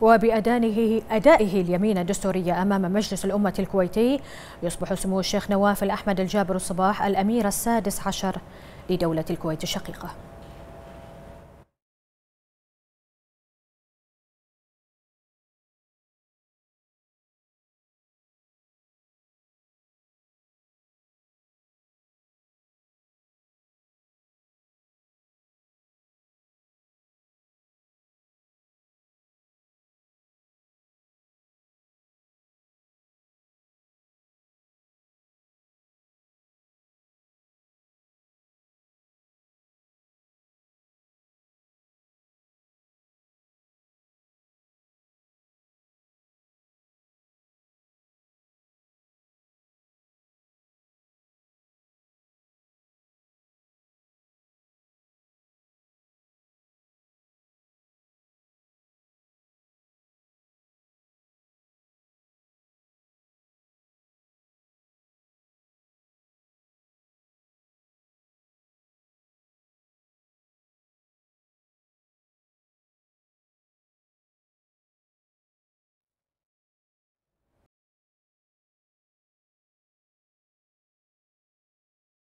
وبأدائه أدائه اليمين الدستورية أمام مجلس الأمة الكويتي يصبح سمو الشيخ نواف الأحمد الجابر الصباح الأمير السادس عشر لدولة الكويت الشقيقة